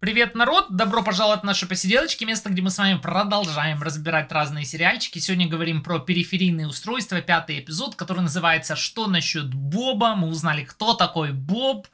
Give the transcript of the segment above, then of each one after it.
Привет, народ! Добро пожаловать в наши посиделочки, место, где мы с вами продолжаем разбирать разные сериальчики. Сегодня говорим про периферийные устройства, пятый эпизод, который называется «Что насчет Боба?». Мы узнали, кто такой Боб.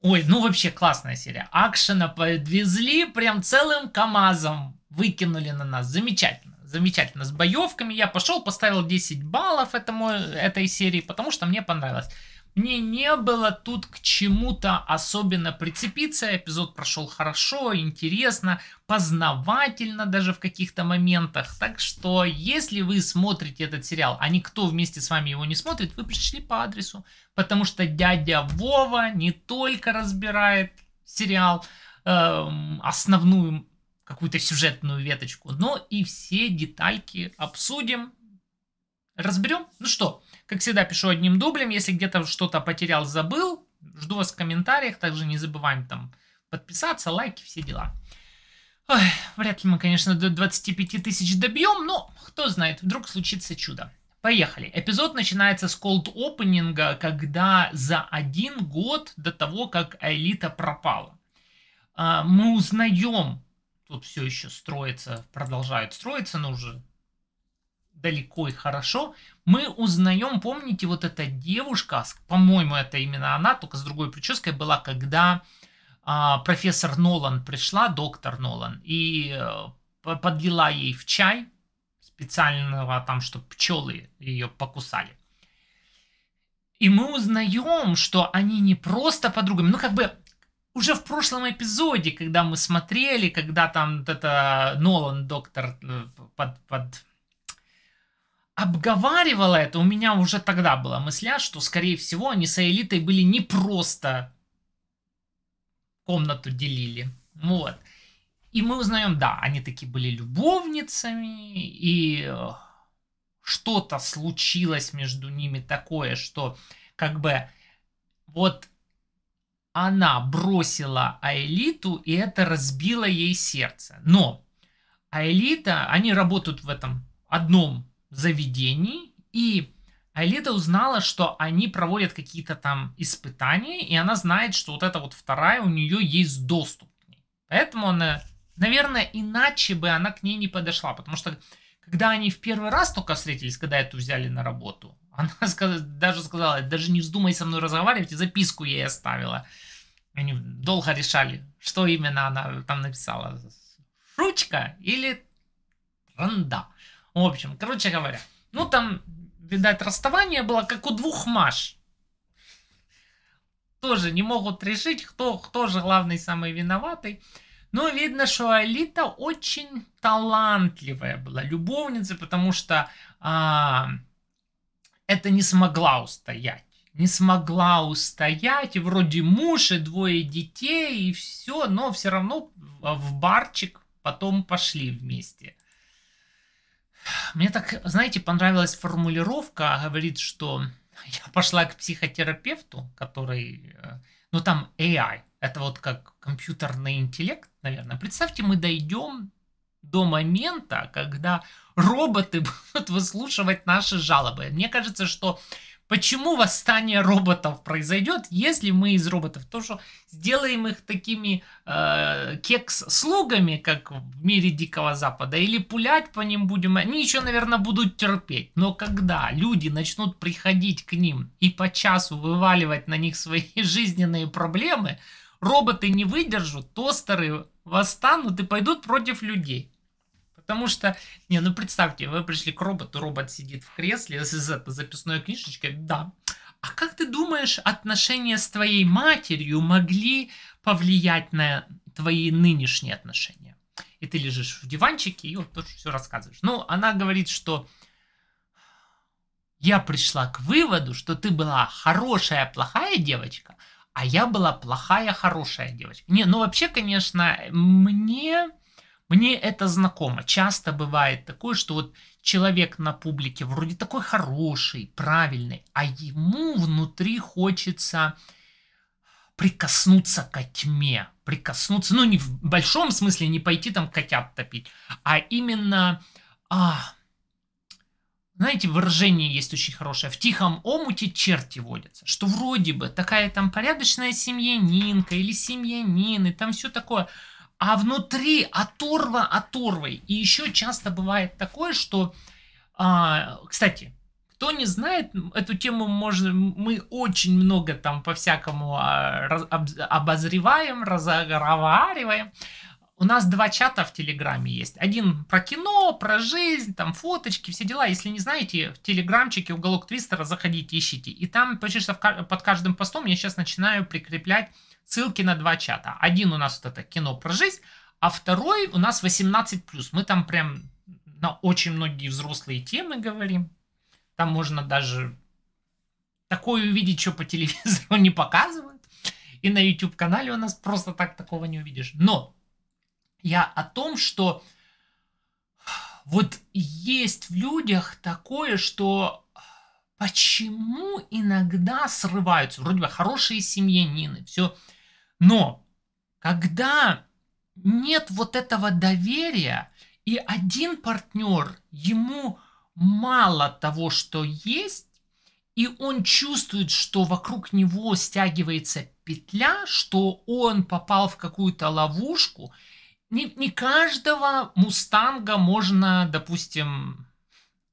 Ой, ну вообще классная серия. Акшена подвезли прям целым КАМАЗом. Выкинули на нас. Замечательно. Замечательно. С боевками я пошел, поставил 10 баллов этому, этой серии, потому что мне понравилось. Мне не было тут к чему-то особенно прицепиться. Эпизод прошел хорошо, интересно, познавательно даже в каких-то моментах. Так что, если вы смотрите этот сериал, а никто вместе с вами его не смотрит, вы пришли по адресу. Потому что дядя Вова не только разбирает сериал, эм, основную какую-то сюжетную веточку, но и все детальки обсудим, разберем. Ну что, как всегда, пишу одним дублем. Если где-то что-то потерял, забыл, жду вас в комментариях. Также не забываем там подписаться, лайки, все дела. Ой, вряд ли мы, конечно, до 25 тысяч добьем, но кто знает, вдруг случится чудо. Поехали. Эпизод начинается с cold opening, когда за один год до того, как элита пропала, а, мы узнаем, тут все еще строится, продолжает строиться, но уже далеко и хорошо, мы узнаем, помните, вот эта девушка, по-моему, это именно она, только с другой прической была, когда а, профессор Нолан пришла, доктор Нолан, и а, подлила ей в чай специального там, чтобы пчелы ее покусали. И мы узнаем, что они не просто подругами, ну как бы уже в прошлом эпизоде, когда мы смотрели, когда там вот это Нолан, доктор, э, под, под обговаривала это, у меня уже тогда была мысля, что, скорее всего, они с элитой были не просто комнату делили. Вот. И мы узнаем, да, они такие были любовницами, и э, что-то случилось между ними такое, что как бы вот она бросила Аэлиту, и это разбило ей сердце. Но Аэлита, они работают в этом одном заведений, и Айлита узнала, что они проводят какие-то там испытания, и она знает, что вот эта вот вторая у нее есть доступ к ней. Поэтому она, наверное, иначе бы она к ней не подошла, потому что когда они в первый раз только встретились, когда эту взяли на работу, она даже сказала, даже не вздумай со мной разговаривать, и записку ей оставила. Они долго решали, что именно она там написала. Ручка или ранда. В общем, короче говоря, ну там, видать, расставание было как у двух Маш. Тоже не могут решить, кто, кто же главный самый виноватый. Но видно, что Алита очень талантливая была любовница, потому что а, это не смогла устоять. Не смогла устоять, и вроде муж, и двое детей, и все, но все равно в барчик потом пошли вместе. Мне так, знаете, понравилась формулировка, а говорит, что я пошла к психотерапевту, который, э, ну там AI, это вот как компьютерный интеллект, наверное. Представьте, мы дойдем до момента, когда роботы будут выслушивать наши жалобы. Мне кажется, что Почему восстание роботов произойдет, если мы из роботов то что сделаем их такими э, кекс-слугами, как в мире Дикого Запада, или пулять по ним будем, они еще, наверное, будут терпеть. Но когда люди начнут приходить к ним и по часу вываливать на них свои жизненные проблемы, роботы не выдержат, тостеры восстанут и пойдут против людей. Потому что, не, ну представьте, вы пришли к роботу, робот сидит в кресле с записной книжечкой, да. А как ты думаешь, отношения с твоей матерью могли повлиять на твои нынешние отношения? И ты лежишь в диванчике и вот тоже все рассказываешь. Ну, она говорит, что я пришла к выводу, что ты была хорошая, плохая девочка, а я была плохая, хорошая девочка. Не, ну вообще, конечно, мне мне это знакомо. Часто бывает такое, что вот человек на публике вроде такой хороший, правильный, а ему внутри хочется прикоснуться к тьме, прикоснуться, ну не в большом смысле, не пойти там котят топить, а именно, а, знаете, выражение есть очень хорошее, в тихом омуте черти водятся, что вроде бы такая там порядочная семьянинка или семьянин, и там все такое, а внутри оторва оторвой. И еще часто бывает такое, что, а, кстати, кто не знает, эту тему можно, мы очень много там по-всякому а, раз, обозреваем, разговариваем. У нас два чата в Телеграме есть. Один про кино, про жизнь, там фоточки, все дела. Если не знаете, в Телеграмчике уголок Твистера заходите, ищите. И там почти что под каждым постом я сейчас начинаю прикреплять ссылки на два чата. Один у нас вот это кино про жизнь, а второй у нас 18+. Мы там прям на очень многие взрослые темы говорим. Там можно даже такое увидеть, что по телевизору не показывают. И на YouTube-канале у нас просто так такого не увидишь. Но я о том, что вот есть в людях такое, что почему иногда срываются, вроде бы хорошие семьянины, все но когда нет вот этого доверия, и один партнер, ему мало того, что есть, и он чувствует, что вокруг него стягивается петля, что он попал в какую-то ловушку. Не, не каждого мустанга можно, допустим,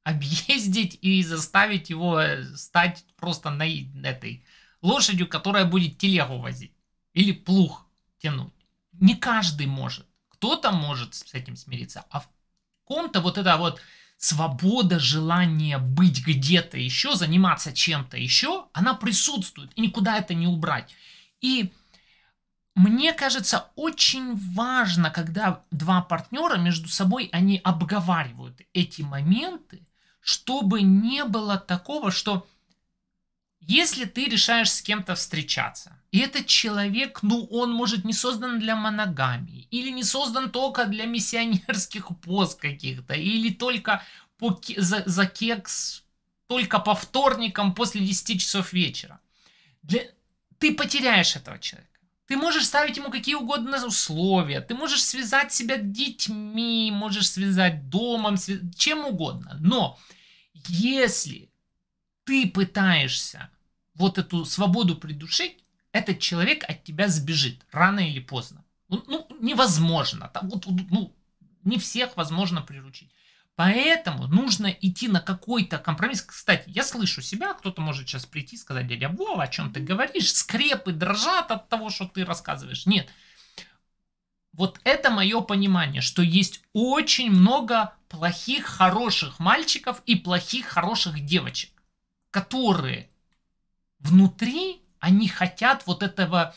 объездить и заставить его стать просто на этой лошадью, которая будет телегу возить или плух тянуть. Не каждый может. Кто-то может с этим смириться, а в ком-то вот это вот свобода, желание быть где-то еще, заниматься чем-то еще, она присутствует, и никуда это не убрать. И мне кажется, очень важно, когда два партнера между собой, они обговаривают эти моменты, чтобы не было такого, что если ты решаешь с кем-то встречаться, и этот человек, ну, он, может, не создан для моногамии, или не создан только для миссионерских пост каких-то, или только по, за, за кекс, только по вторникам после 10 часов вечера. Для... Ты потеряешь этого человека. Ты можешь ставить ему какие угодно условия, ты можешь связать себя детьми, можешь связать домом, чем угодно. Но если ты пытаешься вот эту свободу придушить, этот человек от тебя сбежит рано или поздно. Ну, ну невозможно. Там, вот, ну, не всех возможно приручить. Поэтому нужно идти на какой-то компромисс. Кстати, я слышу себя, кто-то может сейчас прийти и сказать, дядя Вова, о чем ты говоришь? Скрепы дрожат от того, что ты рассказываешь. Нет. Вот это мое понимание, что есть очень много плохих, хороших мальчиков и плохих, хороших девочек которые внутри, они хотят вот этого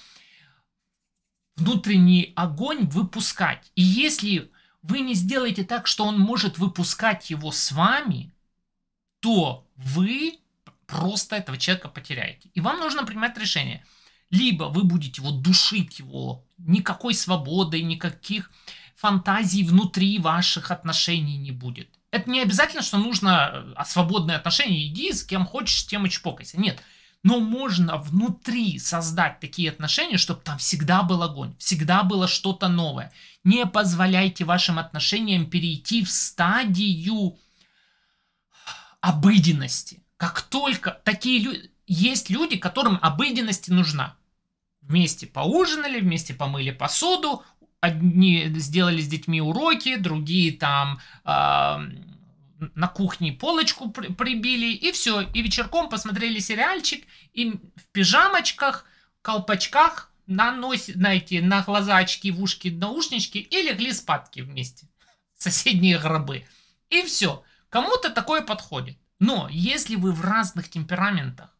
внутренний огонь выпускать. И если вы не сделаете так, что он может выпускать его с вами, то вы просто этого человека потеряете. И вам нужно принимать решение. Либо вы будете его душить его никакой свободы, никаких фантазий внутри ваших отношений не будет. Это не обязательно, что нужно э, свободные отношения, иди с кем хочешь, тем и чпокайся. Нет. Но можно внутри создать такие отношения, чтобы там всегда был огонь, всегда было что-то новое. Не позволяйте вашим отношениям перейти в стадию обыденности. Как только такие люди... Есть люди, которым обыденности нужна. Вместе поужинали, вместе помыли посуду, одни сделали с детьми уроки, другие там э, на кухне полочку при, прибили, и все. И вечерком посмотрели сериальчик, и в пижамочках, колпачках, на носе, знаете, на глаза очки, в ушки, наушнички, и легли спадки вместе. Соседние гробы. И все. Кому-то такое подходит. Но если вы в разных темпераментах,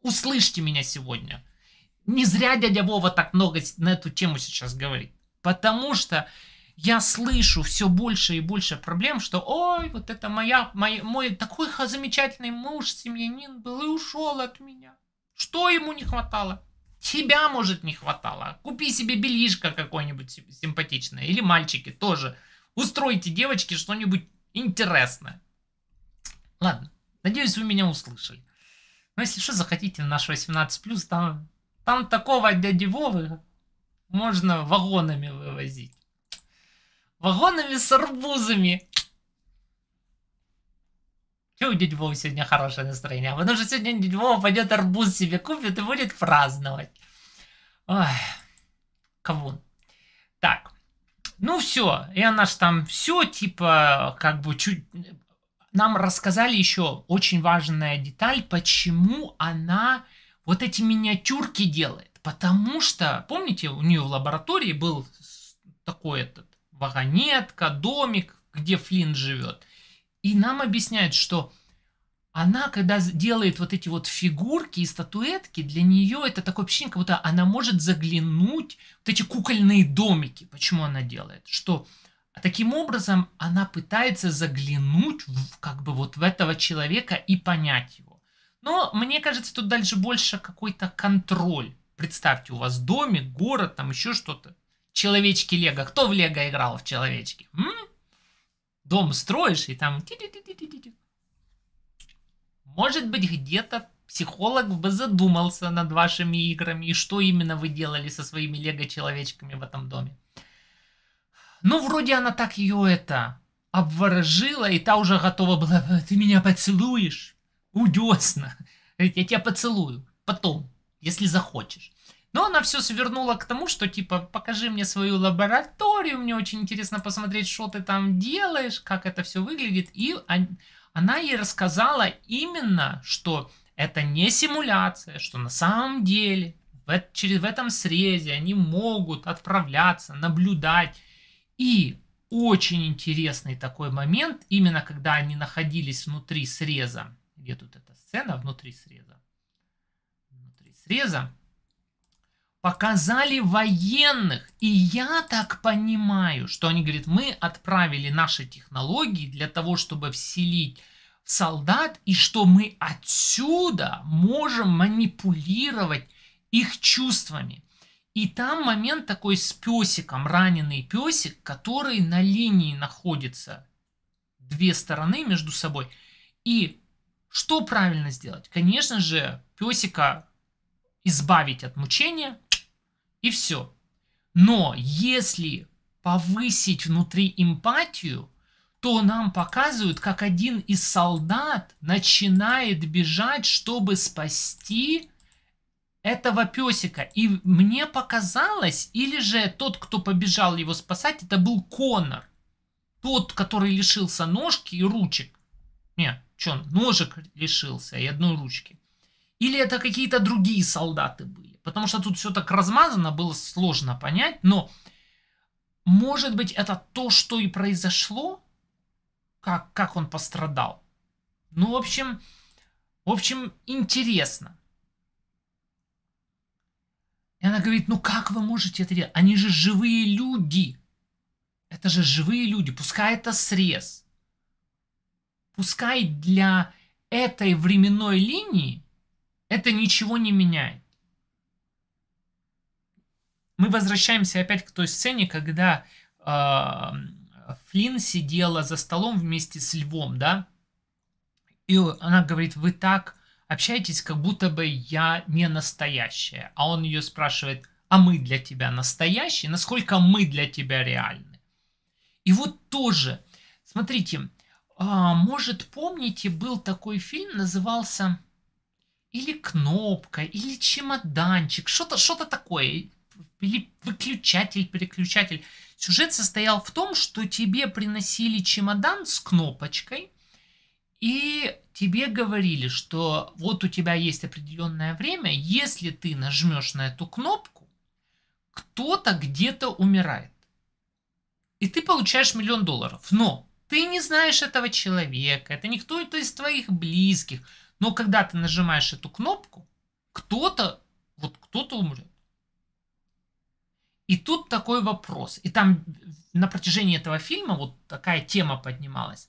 услышьте меня сегодня. Не зря дядя Вова так много на эту тему сейчас говорит. Потому что я слышу все больше и больше проблем, что ой, вот это моя, моя мой такой замечательный муж, семьянин был и ушел от меня. Что ему не хватало? Тебя, может, не хватало. Купи себе бельишко какое-нибудь симпатичное. Или мальчики тоже. Устройте девочке что-нибудь интересное. Ладно, надеюсь, вы меня услышали. Но ну, если что, захотите на наш 18+, там, там такого дяди Вовы, можно вагонами вывозить. Вагонами с арбузами. Че у дяди Вова сегодня хорошее настроение? Потому что сегодня дядя Вова пойдет арбуз себе купит и будет праздновать. Ой, кавун. Так, ну все, и она же там все, типа, как бы чуть... Нам рассказали еще очень важная деталь, почему она вот эти миниатюрки делает. Потому что, помните, у нее в лаборатории был такой этот вагонетка, домик, где Флинн живет. И нам объясняют, что она, когда делает вот эти вот фигурки и статуэтки, для нее это такое ощущение, как будто она может заглянуть вот эти кукольные домики. Почему она делает? Что таким образом она пытается заглянуть в, как бы вот в этого человека и понять его. Но мне кажется, тут дальше больше какой-то контроль Представьте, у вас домик, город, там еще что-то. Человечки Лего. Кто в Лего играл в человечки? М? Дом строишь и там... Может быть, где-то психолог бы задумался над вашими играми и что именно вы делали со своими лего-человечками в этом доме. Ну, вроде она так ее это обворожила, и та уже готова была. Ты меня поцелуешь? Удесно. Я тебя поцелую. Потом если захочешь. Но она все свернула к тому, что типа покажи мне свою лабораторию, мне очень интересно посмотреть, что ты там делаешь, как это все выглядит. И она ей рассказала именно, что это не симуляция, что на самом деле в, через, в этом срезе они могут отправляться, наблюдать. И очень интересный такой момент, именно когда они находились внутри среза. Где тут эта сцена? Внутри среза среза показали военных. И я так понимаю, что они говорят, мы отправили наши технологии для того, чтобы вселить в солдат, и что мы отсюда можем манипулировать их чувствами. И там момент такой с песиком, раненый песик, который на линии находится две стороны между собой. И что правильно сделать? Конечно же, песика избавить от мучения, и все. Но если повысить внутри эмпатию, то нам показывают, как один из солдат начинает бежать, чтобы спасти этого песика. И мне показалось, или же тот, кто побежал его спасать, это был Конор. Тот, который лишился ножки и ручек. Не, что, ножек лишился и одной ручки. Или это какие-то другие солдаты были? Потому что тут все так размазано, было сложно понять, но может быть это то, что и произошло? Как, как он пострадал? Ну, в общем, в общем, интересно. И она говорит, ну как вы можете это делать? Они же живые люди. Это же живые люди. Пускай это срез. Пускай для этой временной линии это ничего не меняет. Мы возвращаемся опять к той сцене, когда э, Флинн сидела за столом вместе с львом, да? И она говорит, вы так общаетесь, как будто бы я не настоящая. А он ее спрашивает, а мы для тебя настоящие? Насколько мы для тебя реальны? И вот тоже, смотрите, а, может помните, был такой фильм, назывался или кнопка, или чемоданчик, что-то что такое, или выключатель, переключатель. Сюжет состоял в том, что тебе приносили чемодан с кнопочкой, и тебе говорили, что вот у тебя есть определенное время, если ты нажмешь на эту кнопку, кто-то где-то умирает. И ты получаешь миллион долларов. Но ты не знаешь этого человека, это никто из твоих близких – но когда ты нажимаешь эту кнопку, кто-то, вот кто-то умрет. И тут такой вопрос. И там на протяжении этого фильма вот такая тема поднималась.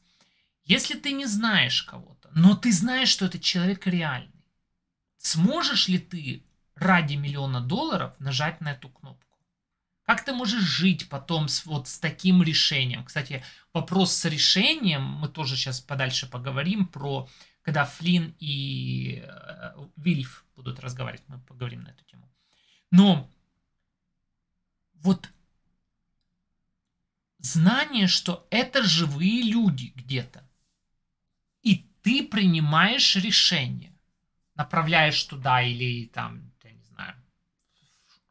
Если ты не знаешь кого-то, но ты знаешь, что этот человек реальный, сможешь ли ты ради миллиона долларов нажать на эту кнопку? Как ты можешь жить потом с, вот с таким решением? Кстати, вопрос с решением, мы тоже сейчас подальше поговорим про когда Флинн и э, Вильф будут разговаривать, мы поговорим на эту тему. Но вот знание, что это живые люди где-то, и ты принимаешь решение, направляешь туда или там, я не знаю,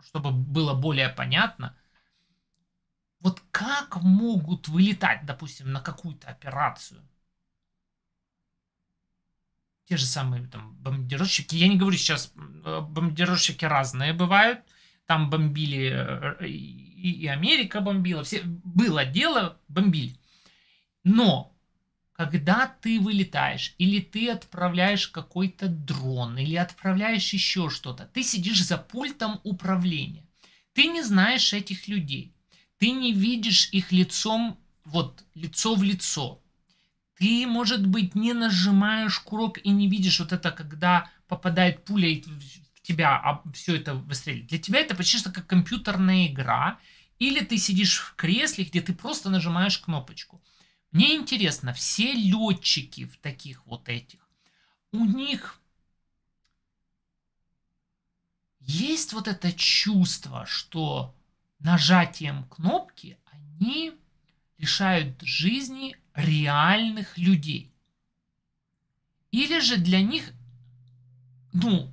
чтобы было более понятно – вот как могут вылетать, допустим, на какую-то операцию те же самые там бомбардировщики. Я не говорю сейчас, э, бомбардировщики разные бывают. Там бомбили э, и, и Америка бомбила, все было дело, бомбили. Но когда ты вылетаешь, или ты отправляешь какой-то дрон, или отправляешь еще что-то, ты сидишь за пультом управления. Ты не знаешь этих людей. Ты не видишь их лицом, вот, лицо в лицо. Ты, может быть, не нажимаешь курок и не видишь вот это, когда попадает пуля и в тебя а все это выстрелит. Для тебя это почти что как компьютерная игра, или ты сидишь в кресле, где ты просто нажимаешь кнопочку. Мне интересно, все летчики в таких вот этих, у них есть вот это чувство, что нажатием кнопки они лишают жизни реальных людей. Или же для них, ну,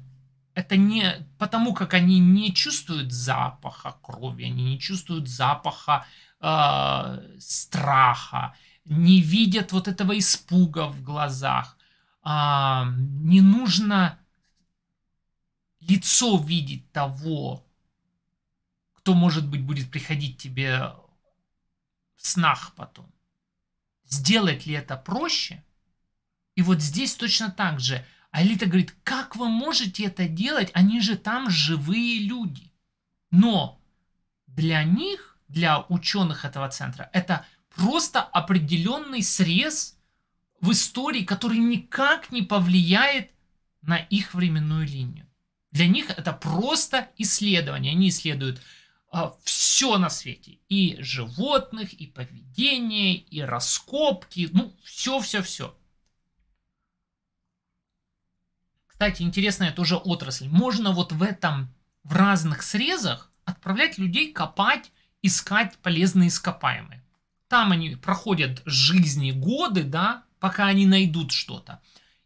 это не потому, как они не чувствуют запаха крови, они не чувствуют запаха э, страха, не видят вот этого испуга в глазах. А, не нужно лицо видеть того, кто, может быть, будет приходить тебе в снах потом. Сделать ли это проще? И вот здесь точно так же. Алита говорит, как вы можете это делать? Они же там живые люди. Но для них, для ученых этого центра, это просто определенный срез в истории, который никак не повлияет на их временную линию. Для них это просто исследование. Они исследуют Э, все на свете. И животных, и поведение, и раскопки, ну, все-все-все. Кстати, интересная тоже отрасль. Можно вот в этом, в разных срезах отправлять людей копать, искать полезные ископаемые. Там они проходят жизни, годы, да, пока они найдут что-то.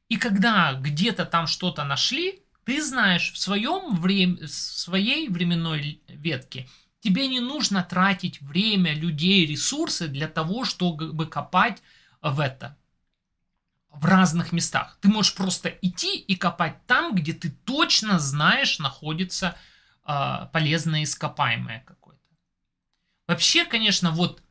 И когда где-то там что-то нашли, ты знаешь в своем время, в своей временной ветке – Тебе не нужно тратить время, людей, ресурсы для того, чтобы копать в это в разных местах. Ты можешь просто идти и копать там, где ты точно знаешь, находится э, полезное ископаемое какое-то. Вообще, конечно, вот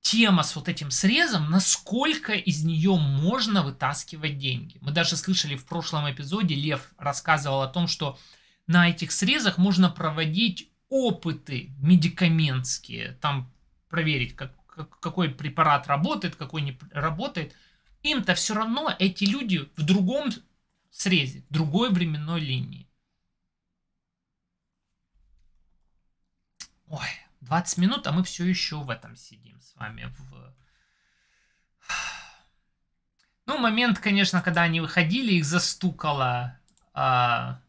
тема с вот этим срезом, насколько из нее можно вытаскивать деньги. Мы даже слышали в прошлом эпизоде, Лев рассказывал о том, что на этих срезах можно проводить опыты медикаментские, там проверить, как, как, какой препарат работает, какой не работает, им-то все равно эти люди в другом срезе, в другой временной линии. Ой, 20 минут, а мы все еще в этом сидим с вами. В... Ну, момент, конечно, когда они выходили, их застукало а,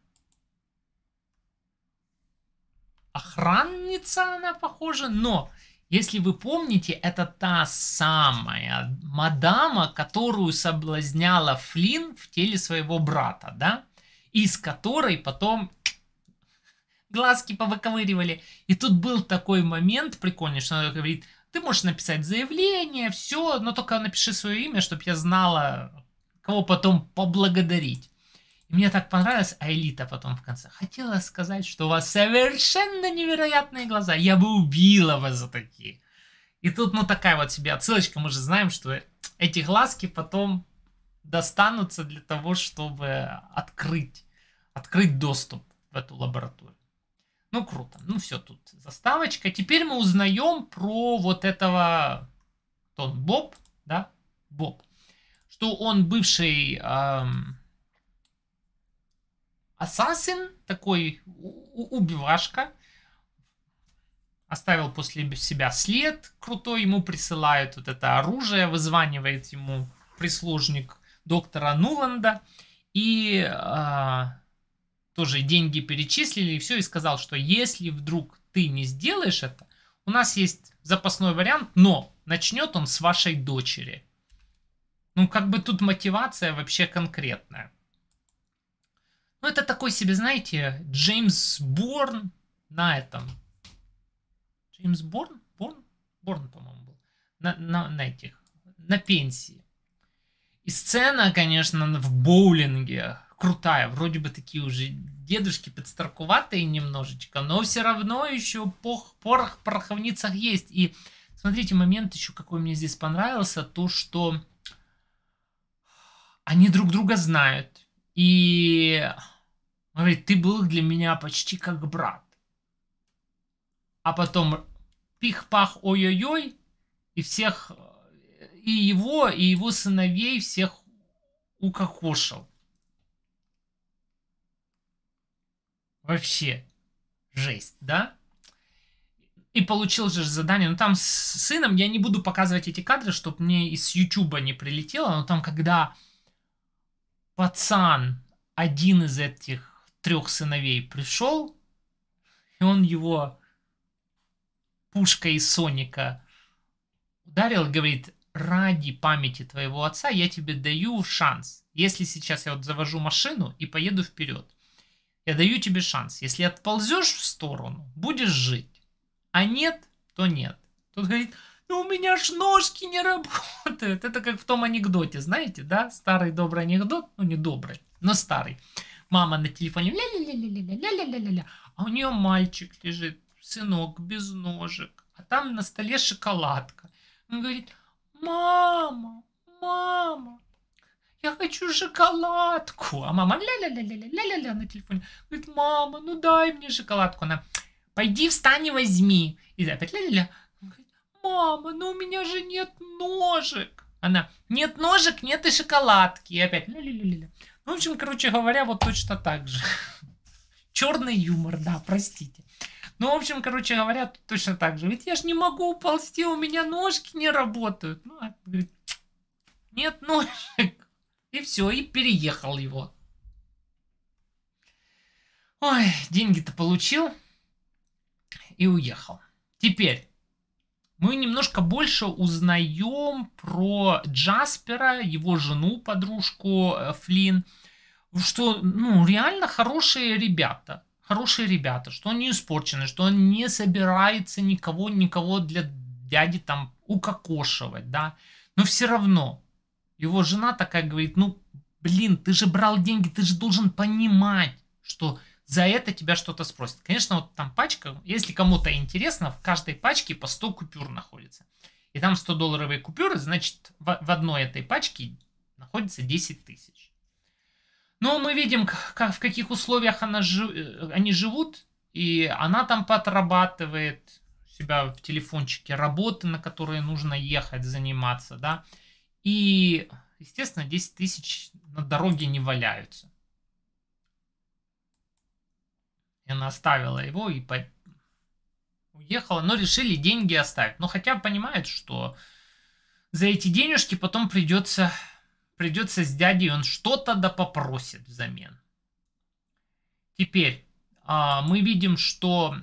охранница она похожа, но если вы помните, это та самая мадама, которую соблазняла Флин в теле своего брата, да? Из которой потом глазки повыковыривали. И тут был такой момент прикольный, что она говорит, ты можешь написать заявление, все, но только напиши свое имя, чтобы я знала, кого потом поблагодарить. И мне так понравилось, а элита потом в конце. Хотела сказать, что у вас совершенно невероятные глаза. Я бы убила вас за такие. И тут, ну, такая вот себе отсылочка. Мы же знаем, что эти глазки потом достанутся для того, чтобы открыть, открыть доступ в эту лабораторию. Ну, круто. Ну, все, тут заставочка. Теперь мы узнаем про вот этого... тон, Боб? Да? Боб. Что он бывший... Эм, ассасин, такой убивашка, оставил после себя след крутой, ему присылают вот это оружие, вызванивает ему прислужник доктора Нуланда, и э, тоже деньги перечислили, и все, и сказал, что если вдруг ты не сделаешь это, у нас есть запасной вариант, но начнет он с вашей дочери. Ну, как бы тут мотивация вообще конкретная. Ну, это такой себе, знаете, Джеймс Борн на этом. Джеймс Борн? Борн? Борн, по-моему, был. На, на, на этих. На пенсии. И сцена, конечно, в боулинге крутая. Вроде бы такие уже дедушки подстарковатые немножечко, но все равно еще пох, порох в пороховницах есть. И смотрите, момент еще какой мне здесь понравился, то, что они друг друга знают. И он говорит, ты был для меня почти как брат. А потом пих-пах, ой-ой-ой, и всех, э, и его, и его сыновей всех укокошил. Вообще жесть, да? И получил же задание, но там с сыном, я не буду показывать эти кадры, чтобы мне из Ютуба не прилетело, но там когда пацан, один из этих трех сыновей пришел, и он его пушкой Соника ударил говорит, ради памяти твоего отца я тебе даю шанс. Если сейчас я вот завожу машину и поеду вперед, я даю тебе шанс. Если отползешь в сторону, будешь жить. А нет, то нет. Тут говорит, ну у меня ж ножки не работают. Это как в том анекдоте, знаете, да? Старый добрый анекдот, ну не добрый, но старый мама на телефоне, ля-ля-ля-ля-ля-ля-ля-ля-ля, ля, а у нее мальчик лежит, сынок без ножек, а там на столе шоколадка. Он говорит, мама, мама, я хочу шоколадку. А мама ля-ля-ля-ля-ля-ля-ля на телефоне. Говорит, мама, ну дай мне шоколадку. Она, пойди встань и возьми. И опять ля-ля-ля. Мама, ну у меня же нет ножек. Она, нет ножек, нет и шоколадки. И опять ля-ля-ля-ля. Ну, в общем, короче говоря, вот точно так же. Черный юмор, да, простите. Ну, в общем, короче говоря, точно так же. Ведь я ж не могу уползти, у меня ножки не работают. Ну, а, говорит, нет ножек. И все, и переехал его. Ой, деньги-то получил и уехал. Теперь мы немножко больше узнаем про Джаспера, его жену, подружку э, Флин, что ну, реально хорошие ребята, хорошие ребята, что они испорчены, что он не собирается никого, никого для дяди там укокошивать, да, но все равно его жена такая говорит, ну, блин, ты же брал деньги, ты же должен понимать, что за это тебя что-то спросят. Конечно, вот там пачка, если кому-то интересно, в каждой пачке по 100 купюр находится. И там 100-долларовые купюры, значит, в, в одной этой пачке находится 10 тысяч. Но мы видим, как, в каких условиях она, э, они живут, и она там подрабатывает себя в телефончике работы, на которые нужно ехать, заниматься, да. И, естественно, 10 тысяч на дороге не валяются. она оставила его и по... уехала, но решили деньги оставить. Но хотя понимают, что за эти денежки потом придется, придется с дядей, он что-то да попросит взамен. Теперь а, мы видим, что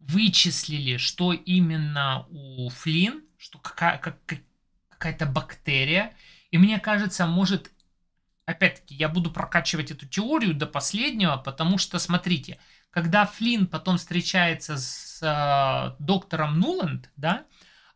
вычислили, что именно у Флин, что какая, как, какая-то бактерия, и мне кажется, может опять-таки, я буду прокачивать эту теорию до последнего, потому что, смотрите, когда Флинн потом встречается с э, доктором Нуланд, да,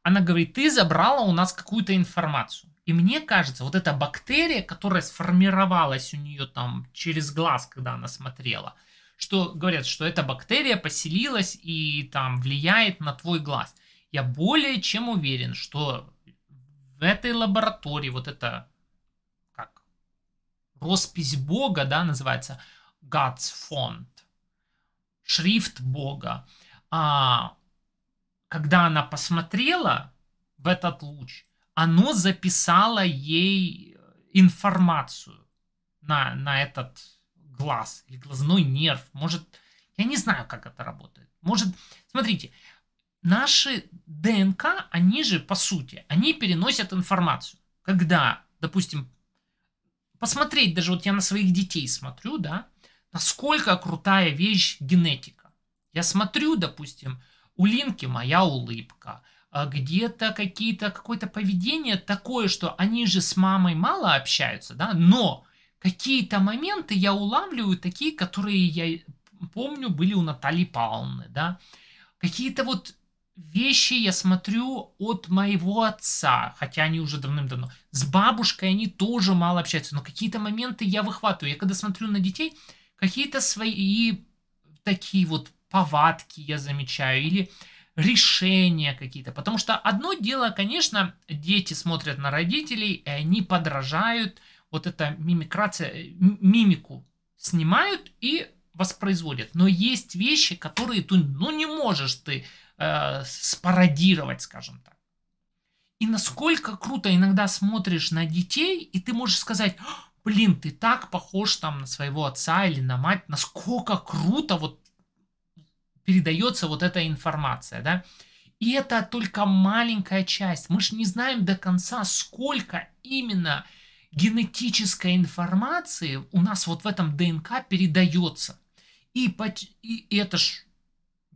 она говорит, ты забрала у нас какую-то информацию. И мне кажется, вот эта бактерия, которая сформировалась у нее там через глаз, когда она смотрела, что говорят, что эта бактерия поселилась и там влияет на твой глаз. Я более чем уверен, что в этой лаборатории вот эта роспись Бога, да, называется God's Font, шрифт Бога. А когда она посмотрела в этот луч, оно записало ей э, информацию на, на этот глаз или глазной нерв. Может, я не знаю, как это работает. Может, смотрите, наши ДНК, они же, по сути, они переносят информацию. Когда, допустим, посмотреть, даже вот я на своих детей смотрю, да, насколько крутая вещь генетика. Я смотрю, допустим, у Линки моя улыбка, а где-то какие-то, какое-то поведение такое, что они же с мамой мало общаются, да, но какие-то моменты я улавливаю такие, которые я помню были у Натальи Павловны, да, какие-то вот вещи я смотрю от моего отца, хотя они уже давным-давно. С бабушкой они тоже мало общаются, но какие-то моменты я выхватываю. Я когда смотрю на детей, какие-то свои такие вот повадки я замечаю или решения какие-то. Потому что одно дело, конечно, дети смотрят на родителей, и они подражают, вот это мимикрация, э, мимику снимают и воспроизводят. Но есть вещи, которые ты, ну не можешь ты э, спародировать, скажем так. И насколько круто иногда смотришь на детей, и ты можешь сказать, блин, ты так похож там на своего отца или на мать, насколько круто вот передается вот эта информация, да. И это только маленькая часть. Мы же не знаем до конца, сколько именно генетической информации у нас вот в этом ДНК передается. И, и, и это ж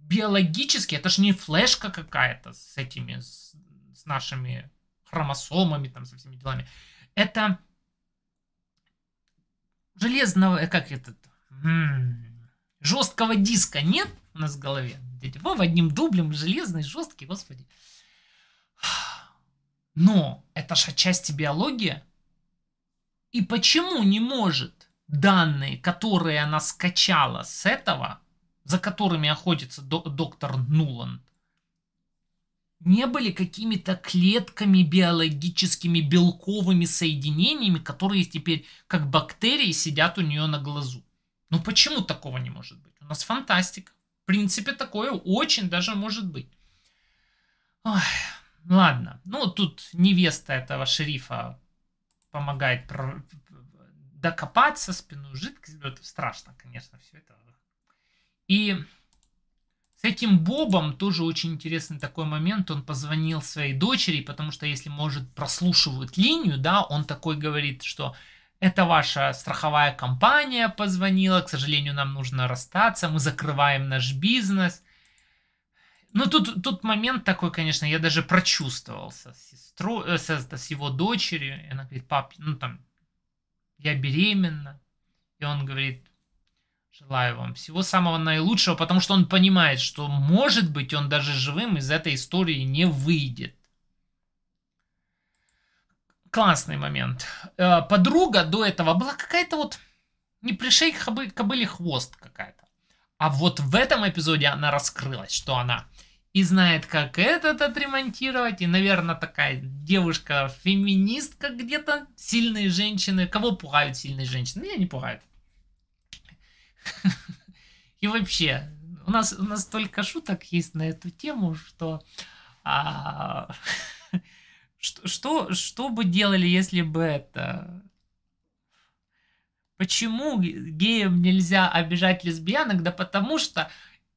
биологически, это же не флешка какая-то с этими, с, с нашими хромосомами, там, со всеми делами. Это железного, э, как этот, м-м, жесткого диска нет у нас в голове. Дядя Вова одним дублем железный, жесткий, господи. Но это же отчасти биология. И почему не может данные, которые она скачала с этого, за которыми охотится до доктор Нуланд не были какими-то клетками биологическими, белковыми соединениями, которые теперь как бактерии сидят у нее на глазу. Ну почему такого не может быть? У нас фантастика. В принципе, такое очень даже может быть. Ой, ладно. Ну, тут невеста этого шерифа помогает докопаться, спину жидкость. Ну, это страшно, конечно, все это и с этим Бобом тоже очень интересный такой момент. Он позвонил своей дочери, потому что если, может, прослушивают линию, да, он такой говорит, что это ваша страховая компания позвонила, к сожалению, нам нужно расстаться, мы закрываем наш бизнес. Ну, тут, тут момент такой, конечно, я даже прочувствовался с, сестру, э, с, с его дочерью. И она говорит, пап, ну там, я беременна. И он говорит, Желаю вам всего самого наилучшего, потому что он понимает, что, может быть, он даже живым из этой истории не выйдет. Классный момент. Э, подруга до этого была какая-то вот не пришей кобыле хвост какая-то. А вот в этом эпизоде она раскрылась, что она и знает, как этот отремонтировать. И, наверное, такая девушка-феминистка где-то. Сильные женщины. Кого пугают сильные женщины? Меня ну, не пугают. И вообще, у нас, у нас столько шуток есть на эту тему, что, а, что, что, что бы делали, если бы это... Почему геям нельзя обижать лесбиянок? Да потому что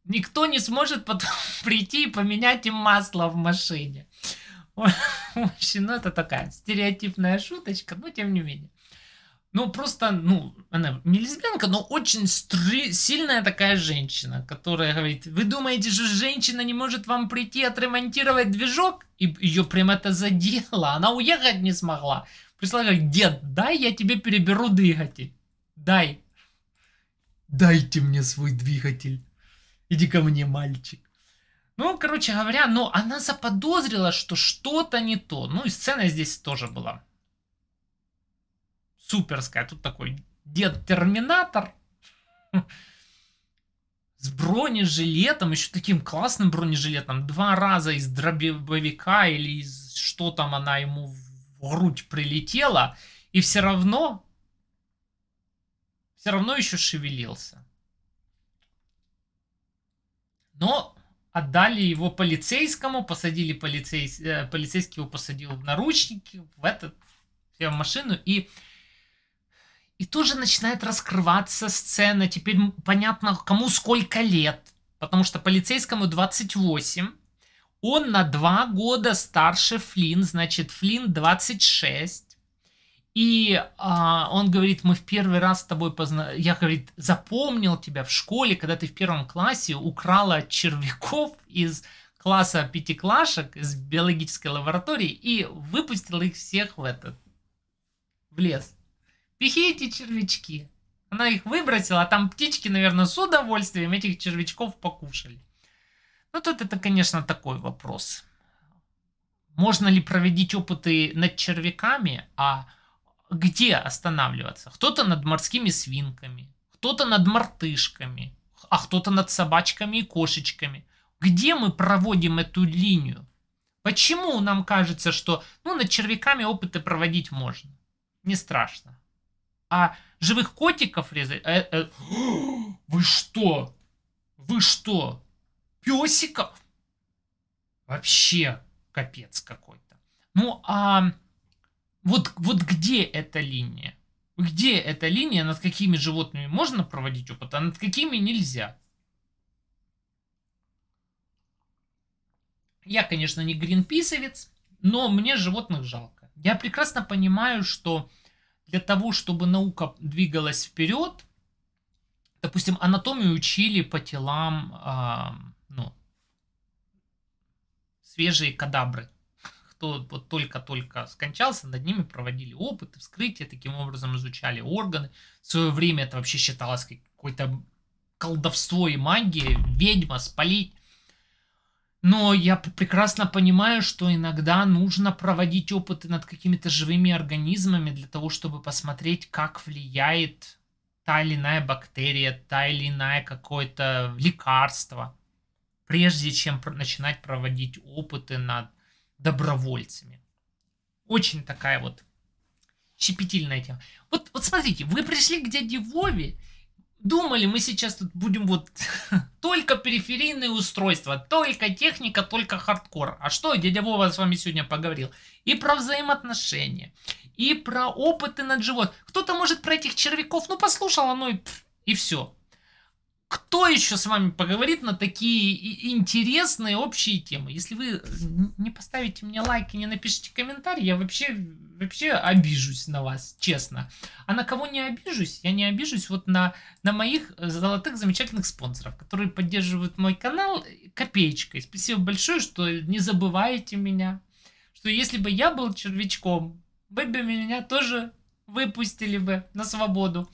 никто не сможет потом прийти и поменять им масло в машине. В общем, ну это такая стереотипная шуточка, но тем не менее. Ну, просто, ну, она не лесбиянка, но очень стри- сильная такая женщина, которая говорит, вы думаете, что женщина не может вам прийти отремонтировать движок? И ее прям это задело, она уехать не смогла. Пришла, говорит, дед, дай я тебе переберу двигатель. Дай. Дайте мне свой двигатель. Иди ко мне, мальчик. Ну, короче говоря, но она заподозрила, что что-то не то. Ну, и сцена здесь тоже была суперская. А тут такой дед-терминатор с бронежилетом, еще таким классным бронежилетом, два раза из дробовика или из что там она ему в грудь прилетела, и все равно, все равно еще шевелился. Но отдали его полицейскому, посадили полицейс... Э, полицейский его посадил в наручники, в этот, в машину, и и тут же начинает раскрываться сцена. Теперь понятно, кому сколько лет. Потому что полицейскому 28. Он на 2 года старше Флинн. Значит, Флинн 26. И а, он говорит, мы в первый раз с тобой позна... Я, говорит, запомнил тебя в школе, когда ты в первом классе украла червяков из класса пятиклашек из биологической лаборатории и выпустила их всех в этот в лес. Пихи эти червячки. Она их выбросила, а там птички, наверное, с удовольствием этих червячков покушали. Ну, тут это, конечно, такой вопрос. Можно ли проводить опыты над червяками, а где останавливаться? Кто-то над морскими свинками, кто-то над мартышками, а кто-то над собачками и кошечками. Где мы проводим эту линию? Почему нам кажется, что ну, над червяками опыты проводить можно? Не страшно. А живых котиков резать... А, э, э, вы что? Вы что? Песиков? Вообще капец какой-то. Ну, а вот, вот где эта линия? Где эта линия, над какими животными можно проводить опыт, а над какими нельзя? Я, конечно, не гринписовец, но мне животных жалко. Я прекрасно понимаю, что для того, чтобы наука двигалась вперед, допустим, анатомию учили по телам, а, ну, свежие кадабры, кто вот только-только скончался, над ними проводили опыты, вскрытия, таким образом изучали органы. В свое время это вообще считалось какой-то колдовство и магия, ведьма, спалить. Но я прекрасно понимаю, что иногда нужно проводить опыты над какими-то живыми организмами для того, чтобы посмотреть, как влияет та или иная бактерия, та или иная какое-то лекарство, прежде чем начинать проводить опыты над добровольцами. Очень такая вот щепетильная тема. Вот, вот смотрите, вы пришли к дяде Вове, думали, мы сейчас тут будем вот только периферийные устройства, только техника, только хардкор. А что дядя Вова с вами сегодня поговорил? И про взаимоотношения, и про опыты над животным. Кто-то, может, про этих червяков, ну, послушал, оно и, и все кто еще с вами поговорит на такие интересные общие темы? Если вы не поставите мне лайк и не напишите комментарий, я вообще, вообще обижусь на вас, честно. А на кого не обижусь? Я не обижусь вот на, на моих э, золотых замечательных спонсоров, которые поддерживают мой канал копеечкой. Спасибо большое, что не забываете меня. Что если бы я был червячком, вы бы меня тоже выпустили бы на свободу.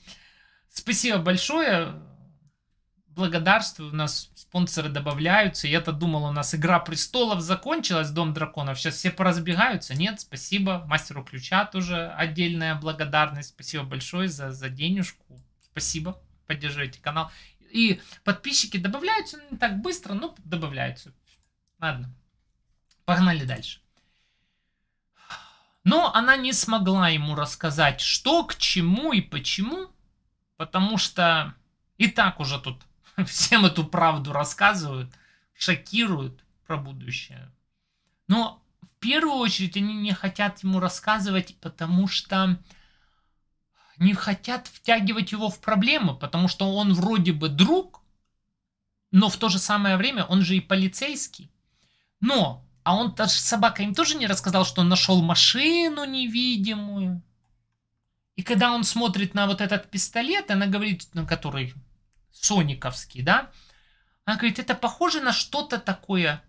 Спасибо большое благодарствую, у нас спонсоры добавляются. Я-то думал, у нас Игра Престолов закончилась, Дом Драконов. Сейчас все поразбегаются. Нет, спасибо. Мастеру Ключа тоже отдельная благодарность. Спасибо большое за, за денежку. Спасибо, поддерживайте канал. И подписчики добавляются ну, не так быстро, но добавляются. Ладно, погнали дальше. Но она не смогла ему рассказать, что, к чему и почему, потому что и так уже тут всем эту правду рассказывают, шокируют про будущее. Но в первую очередь они не хотят ему рассказывать, потому что не хотят втягивать его в проблемы, потому что он вроде бы друг, но в то же самое время он же и полицейский. Но, а он даже собака им тоже не рассказал, что он нашел машину невидимую. И когда он смотрит на вот этот пистолет, она говорит, на который сониковский, да, она говорит, это похоже на что-то такое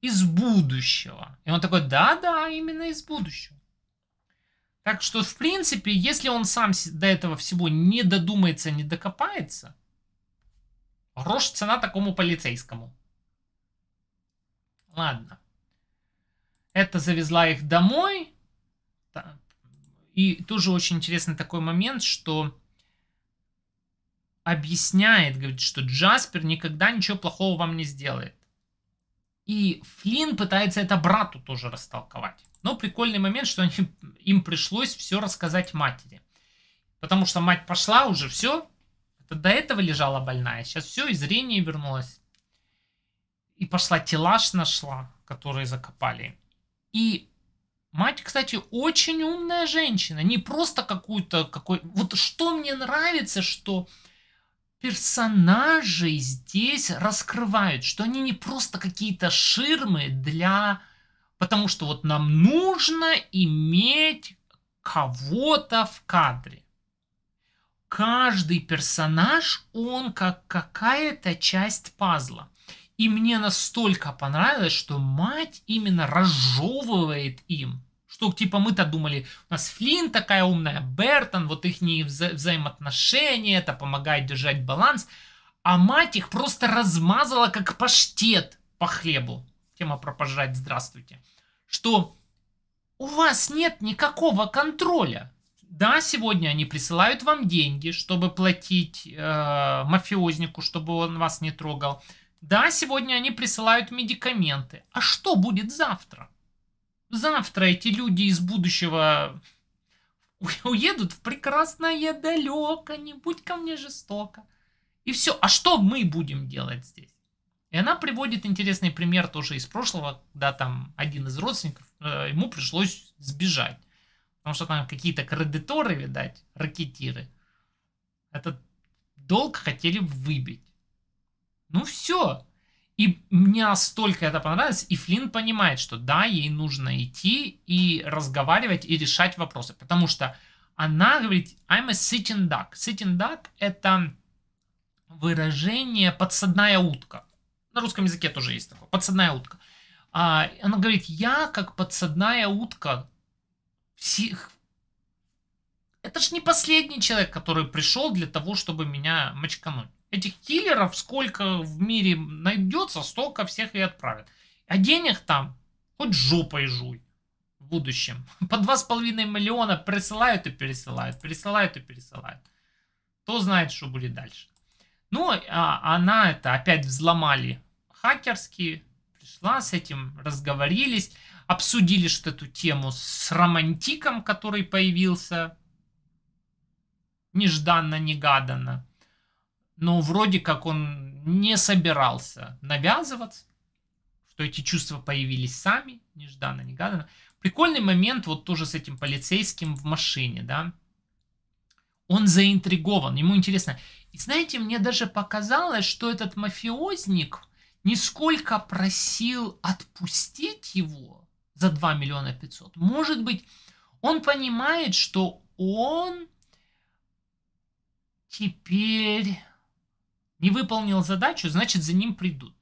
из будущего. И он такой, да-да, именно из будущего. Так что, в принципе, если он сам до этого всего не додумается, не докопается, рожь цена такому полицейскому. Ладно. Это завезла их домой. И тоже очень интересный такой момент, что объясняет, говорит, что Джаспер никогда ничего плохого вам не сделает. И Флинн пытается это брату тоже растолковать. Но прикольный момент, что они, им пришлось все рассказать матери. Потому что мать пошла уже, все. Это до этого лежала больная. Сейчас все, и зрение вернулось. И пошла телаш нашла, который закопали. И мать, кстати, очень умная женщина. Не просто какую-то... Какой... Вот что мне нравится, что персонажей здесь раскрывают, что они не просто какие-то ширмы для... Потому что вот нам нужно иметь кого-то в кадре. Каждый персонаж, он как какая-то часть пазла. И мне настолько понравилось, что мать именно разжевывает им штук. Типа мы-то думали, у нас Флинн такая умная, Бертон, вот их вза взаимоотношения, это помогает держать баланс. А мать их просто размазала как паштет по хлебу. Тема про пожрать, здравствуйте. Что у вас нет никакого контроля. Да, сегодня они присылают вам деньги, чтобы платить э, мафиознику, чтобы он вас не трогал. Да, сегодня они присылают медикаменты. А что будет завтра? завтра эти люди из будущего уедут в прекрасное далеко, не будь ко мне жестоко. И все. А что мы будем делать здесь? И она приводит интересный пример тоже из прошлого, когда там один из родственников, э, ему пришлось сбежать. Потому что там какие-то кредиторы, видать, ракетиры, этот долг хотели выбить. Ну все. И мне настолько это понравилось, и Флинн понимает, что да, ей нужно идти и разговаривать, и решать вопросы, потому что она говорит «I'm a sitting duck». Sitting duck – это выражение «подсадная утка». На русском языке тоже есть такое «подсадная утка». А, она говорит «я как подсадная утка». всех, Это ж не последний человек, который пришел для того, чтобы меня мочкануть. Этих киллеров сколько в мире найдется, столько всех и отправят. А денег там хоть жопой жуй в будущем. По 2,5 миллиона присылают и пересылают, присылают и пересылают. Кто знает, что будет дальше. Ну, а она это опять взломали хакерские, пришла с этим, разговорились, обсудили что эту тему с романтиком, который появился нежданно-негаданно но вроде как он не собирался навязываться, что эти чувства появились сами, нежданно, негаданно. Прикольный момент вот тоже с этим полицейским в машине, да. Он заинтригован, ему интересно. И знаете, мне даже показалось, что этот мафиозник нисколько просил отпустить его за 2 миллиона 500. Может быть, он понимает, что он теперь не выполнил задачу, значит за ним придут.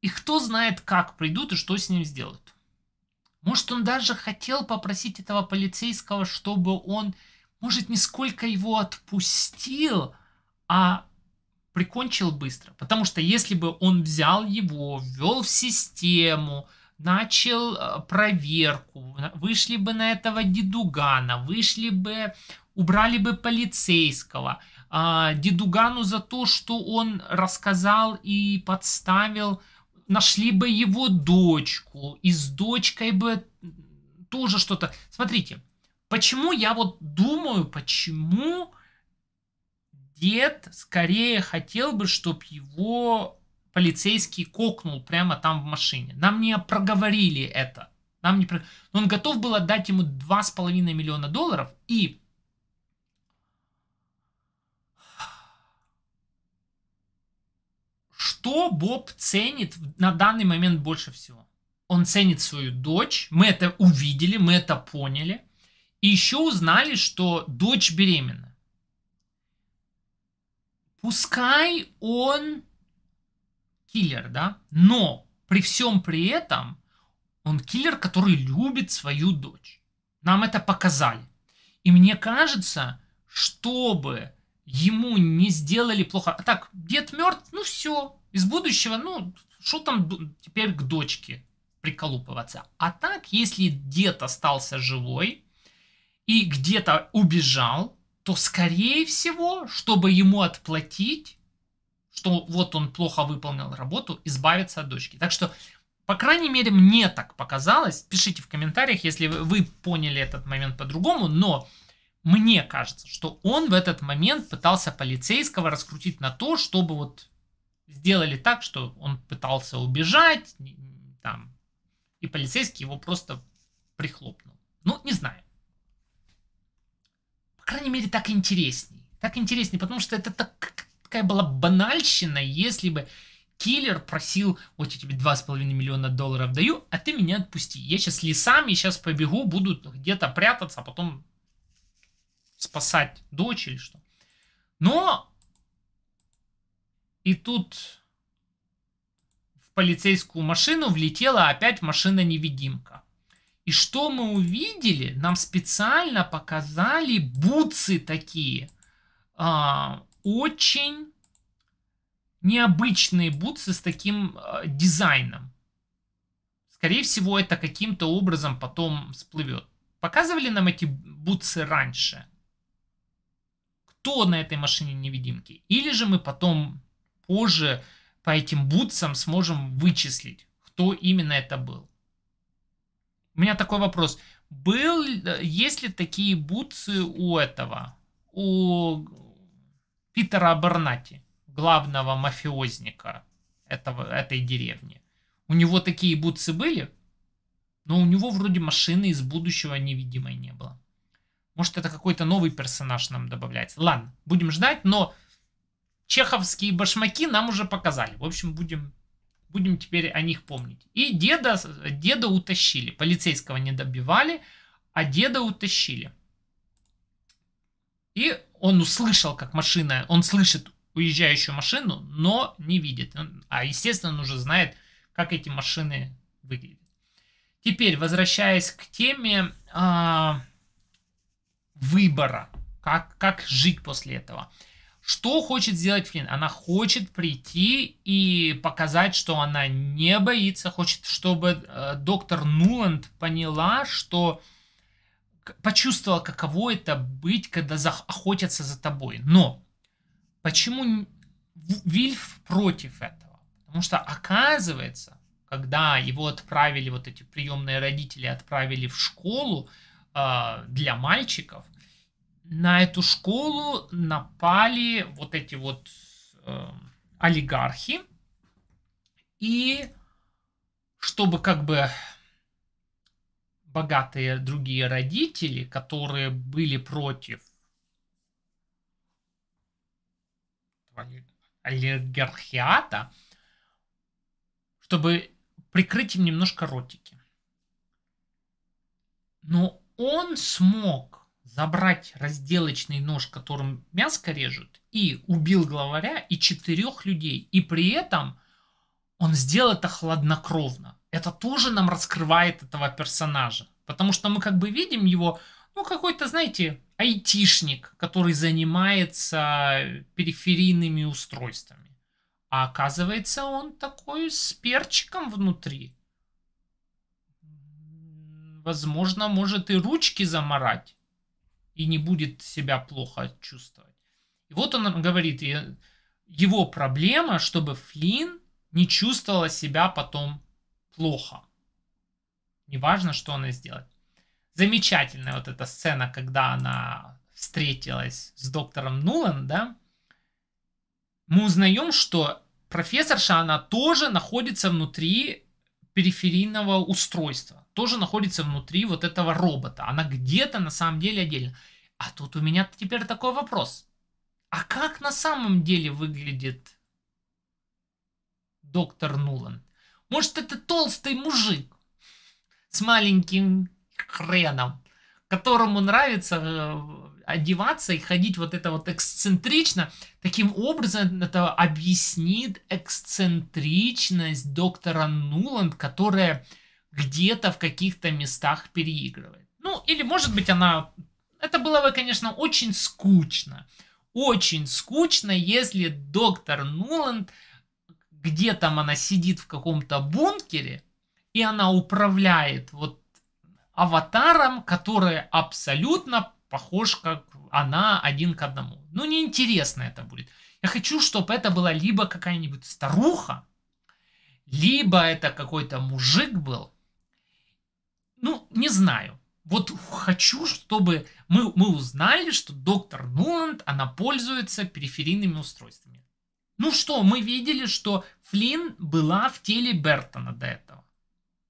И кто знает, как придут и что с ним сделают. Может, он даже хотел попросить этого полицейского, чтобы он, может, не сколько его отпустил, а прикончил быстро. Потому что если бы он взял его, ввел в систему, начал э, проверку, вышли бы на этого дедугана, вышли бы, убрали бы полицейского – а, Дедугану за то, что он рассказал и подставил, нашли бы его дочку, и с дочкой бы тоже что-то. Смотрите, почему я вот думаю, почему дед скорее хотел бы, чтобы его полицейский кокнул прямо там в машине. Нам не проговорили это. Нам не... Он готов был отдать ему 2,5 миллиона долларов и что Боб ценит на данный момент больше всего? Он ценит свою дочь, мы это увидели, мы это поняли, и еще узнали, что дочь беременна. Пускай он киллер, да, но при всем при этом он киллер, который любит свою дочь. Нам это показали. И мне кажется, чтобы ему не сделали плохо. А так, дед мертв, ну все, из будущего, ну, что там теперь к дочке приколупываться? А так, если дед остался живой и где-то убежал, то, скорее всего, чтобы ему отплатить, что вот он плохо выполнил работу, избавиться от дочки. Так что, по крайней мере, мне так показалось. Пишите в комментариях, если вы поняли этот момент по-другому, но мне кажется, что он в этот момент пытался полицейского раскрутить на то, чтобы вот сделали так, что он пытался убежать, там, и полицейский его просто прихлопнул. Ну, не знаю. По крайней мере, так интересней. Так интересней, потому что это так, такая была банальщина, если бы киллер просил, вот я тебе 2,5 миллиона долларов даю, а ты меня отпусти. Я сейчас лесами, сейчас побегу, буду где-то прятаться, а потом спасать дочь или что. Но и тут в полицейскую машину влетела опять машина-невидимка. И что мы увидели? Нам специально показали бутсы такие. А, очень необычные бутсы с таким а, дизайном. Скорее всего, это каким-то образом потом всплывет. Показывали нам эти бутсы раньше? Кто на этой машине невидимки? Или же мы потом позже по этим бутсам сможем вычислить, кто именно это был. У меня такой вопрос. Был, есть ли такие бутсы у этого, у Питера Абернати, главного мафиозника этого, этой деревни? У него такие бутсы были? Но у него вроде машины из будущего невидимой не было. Может, это какой-то новый персонаж нам добавляется. Ладно, будем ждать, но чеховские башмаки нам уже показали. В общем, будем, будем теперь о них помнить. И деда, деда утащили. Полицейского не добивали, а деда утащили. И он услышал, как машина, он слышит уезжающую машину, но не видит. А естественно, он уже знает, как эти машины выглядят. Теперь, возвращаясь к теме а, выбора, как, как жить после этого. Что хочет сделать Флинн? Она хочет прийти и показать, что она не боится, хочет, чтобы э, доктор Нуланд поняла, что почувствовала, каково это быть, когда за... охотятся за тобой. Но почему Вильф против этого? Потому что оказывается, когда его отправили, вот эти приемные родители отправили в школу э, для мальчиков – на эту школу напали вот эти вот э, олигархи. И чтобы как бы богатые другие родители, которые были против олигархиата, чтобы прикрыть им немножко ротики. Но он смог забрать разделочный нож, которым мясо режут, и убил главаря и четырех людей. И при этом он сделал это хладнокровно. Это тоже нам раскрывает этого персонажа. Потому что мы как бы видим его, ну, какой-то, знаете, айтишник, который занимается периферийными устройствами. А оказывается, он такой с перчиком внутри. Возможно, может и ручки заморать и не будет себя плохо чувствовать. И вот он говорит, его проблема, чтобы Флин не чувствовала себя потом плохо. Неважно, что она сделает. Замечательная вот эта сцена, когда она встретилась с доктором Нулан, да? Мы узнаем, что профессорша, она тоже находится внутри периферийного устройства тоже находится внутри вот этого робота. Она где-то на самом деле отдельно. А тут у меня теперь такой вопрос. А как на самом деле выглядит доктор Нулан? Может, это толстый мужик с маленьким хреном, которому нравится э, одеваться и ходить вот это вот эксцентрично. Таким образом, это объяснит эксцентричность доктора Нуланд, которая где-то в каких-то местах переигрывает. Ну, или может быть она... Это было бы, конечно, очень скучно. Очень скучно, если доктор Нуланд, где там она сидит в каком-то бункере, и она управляет вот аватаром, который абсолютно похож как она один к одному. Ну, неинтересно это будет. Я хочу, чтобы это была либо какая-нибудь старуха, либо это какой-то мужик был, ну, не знаю. Вот хочу, чтобы мы, мы узнали, что доктор Нуланд, она пользуется периферийными устройствами. Ну что, мы видели, что Флинн была в теле Бертона до этого.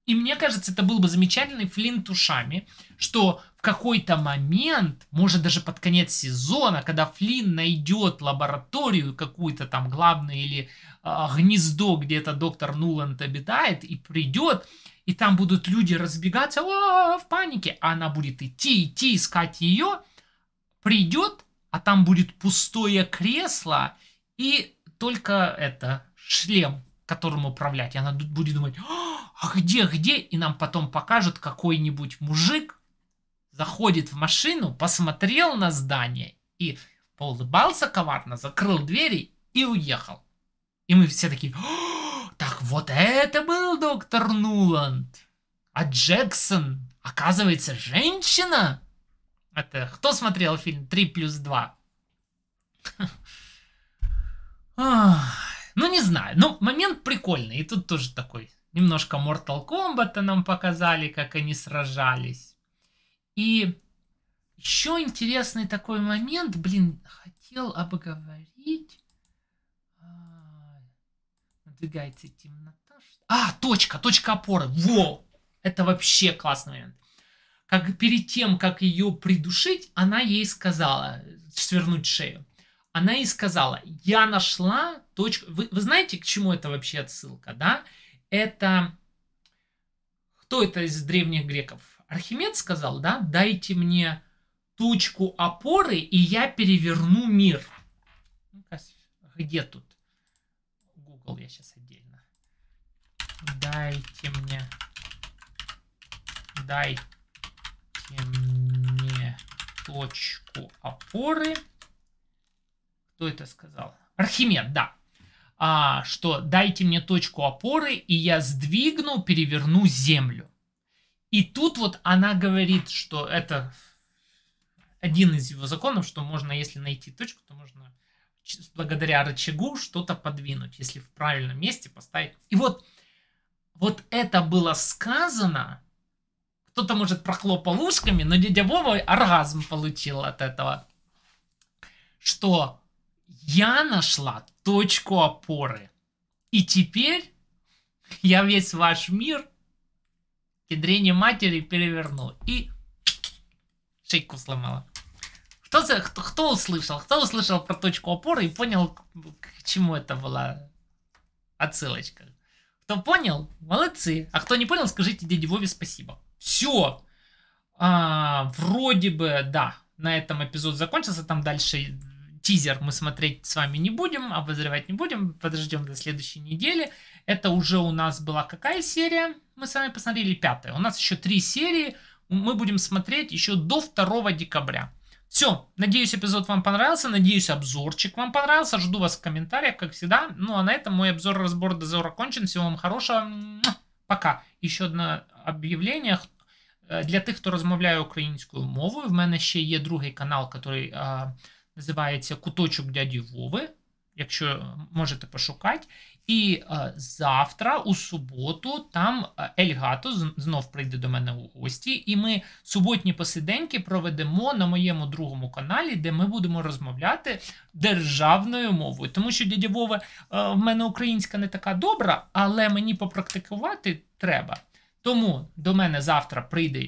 И мне кажется, это был бы замечательный флинт тушами, что в какой-то момент, может даже под конец сезона, когда Флинн найдет лабораторию какую-то там главную или э, гнездо, где-то доктор Нуланд обитает и придет, и там будут люди разбегаться о, в панике, а она будет идти, идти, искать ее, придет, а там будет пустое кресло и только это, шлем, которым управлять. И она будет думать, «А, а где, где? И нам потом покажут какой-нибудь мужик, заходит в машину, посмотрел на здание и поулыбался коварно, закрыл двери и уехал. И мы все такие, «А, так вот это был доктор Нуланд. А Джексон, оказывается, женщина? Это кто смотрел фильм 3 плюс 2? Ну, не знаю. Ну, момент прикольный. И тут тоже такой. Немножко Mortal Kombat нам показали, как они сражались. И еще интересный такой момент, блин, хотел обговорить. Надвигается темнота. А, точка, точка опоры. Во! Это вообще классный момент. Как перед тем, как ее придушить, она ей сказала свернуть шею. Она ей сказала, я нашла точку... Вы, вы знаете, к чему это вообще отсылка, да? Это... Кто это из древних греков? Архимед сказал, да, дайте мне точку опоры, и я переверну мир. Ну, где тут? Apple я сейчас отдельно. Дайте мне... Дайте мне точку опоры. Кто это сказал? Архимед, да. А, что дайте мне точку опоры, и я сдвигну, переверну землю. И тут вот она говорит, что это один из его законов, что можно, если найти точку, то можно благодаря рычагу что-то подвинуть, если в правильном месте поставить. И вот, вот это было сказано, кто-то, может, прохлопал ушками, но дядя Вова оргазм получил от этого, что я нашла точку опоры. И теперь я весь ваш мир кедрение матери переверну и шейку сломала. Кто, кто, кто услышал? Кто услышал про точку опоры и понял, к чему это была отсылочка? Кто понял, молодцы. А кто не понял, скажите дяде Вове спасибо. Все. А, вроде бы, да, на этом эпизод закончился. Там дальше тизер мы смотреть с вами не будем, обозревать не будем, подождем до следующей недели. Это уже у нас была какая серия? Мы с вами посмотрели пятая. У нас еще три серии. Мы будем смотреть еще до 2 декабря. Все, надеюсь, эпизод вам понравился, надеюсь, обзорчик вам понравился. Жду вас в комментариях, как всегда. Ну, а на этом мой обзор-разбор дозор окончен. Всего вам хорошего. Пока. Еще одно объявление. Э, для тих, хто розмовляє українською мовою, в мене ще є другий канал, який а, називається Куточок дяді Вови. Якщо можете пошукати. І е, завтра, у суботу, там е, Ельгато знов прийде до мене у гості, і ми суботні посиденьки проведемо на моєму другому каналі, де ми будемо розмовляти державною мовою. Тому що дядя Вова, е, в мене українська не така добра, але мені попрактикувати треба. Тому до мене завтра прийде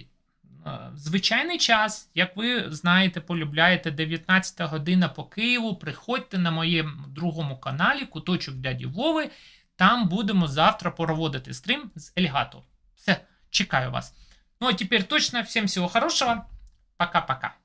Е, звичайний час, як ви знаєте, полюбляєте 19 година по Києву. Приходьте на моєму другому каналі Куточок дяді Вови. Там будемо завтра проводити стрім з Ельгато. Все, чекаю вас. Ну а тепер точно, всім всього хорошого. Пока-пока.